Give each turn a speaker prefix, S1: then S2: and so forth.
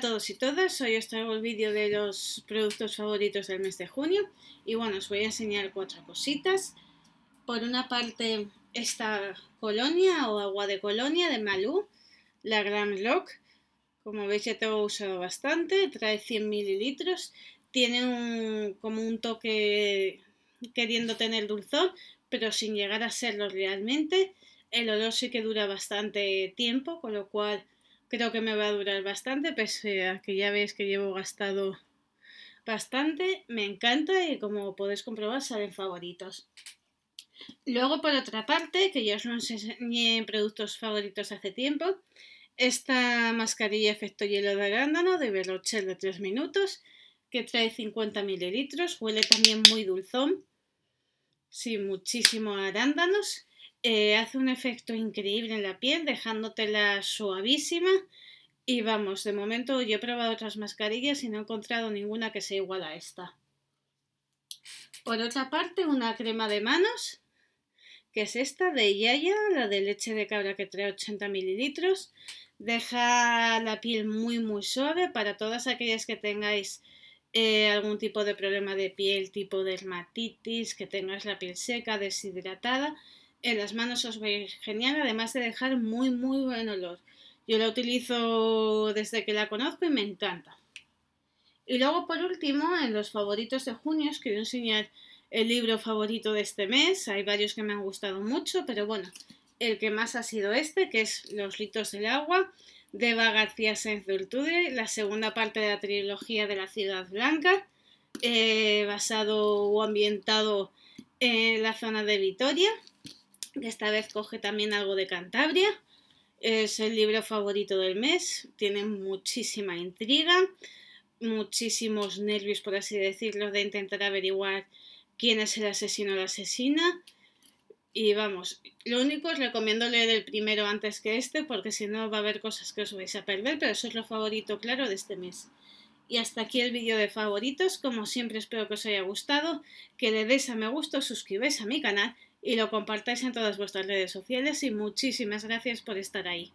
S1: todos y todas, hoy os traigo el vídeo de los productos favoritos del mes de junio y bueno, os voy a enseñar cuatro cositas. Por una parte, esta colonia o agua de colonia de Malú, la Grand Lock. Como veis ya tengo usado bastante, trae 100 mililitros, tiene como un toque queriendo tener dulzor, pero sin llegar a serlo realmente. El olor sí que dura bastante tiempo, con lo cual Creo que me va a durar bastante, pese a que ya veis que llevo gastado bastante. Me encanta y como podéis comprobar salen favoritos. Luego, por otra parte, que ya os lo enseñé en productos favoritos hace tiempo, esta mascarilla efecto hielo de arándano de Velocher de 3 minutos, que trae 50 mililitros, huele también muy dulzón, sin muchísimo arándanos. Eh, hace un efecto increíble en la piel, dejándotela suavísima. Y vamos, de momento yo he probado otras mascarillas y no he encontrado ninguna que sea igual a esta. Por otra parte, una crema de manos, que es esta de Yaya, la de leche de cabra que trae 80 mililitros. Deja la piel muy muy suave para todas aquellas que tengáis eh, algún tipo de problema de piel, tipo dermatitis, que tengáis la piel seca, deshidratada en las manos os ve genial, además de dejar muy muy buen olor. Yo la utilizo desde que la conozco y me encanta. Y luego por último, en los favoritos de junio, os quiero enseñar el libro favorito de este mes. Hay varios que me han gustado mucho, pero bueno, el que más ha sido este, que es Los ritos del agua, de Eva García Sainz la segunda parte de la trilogía de la Ciudad Blanca, eh, basado o ambientado en la zona de Vitoria que esta vez coge también algo de Cantabria. Es el libro favorito del mes, tiene muchísima intriga, muchísimos nervios, por así decirlo, de intentar averiguar quién es el asesino o la asesina. Y vamos, lo único os recomiendo leer el primero antes que este, porque si no va a haber cosas que os vais a perder, pero eso es lo favorito claro de este mes. Y hasta aquí el vídeo de favoritos, como siempre espero que os haya gustado, que le deis a me gusta, suscribáis a mi canal y lo compartáis en todas vuestras redes sociales y muchísimas gracias por estar ahí.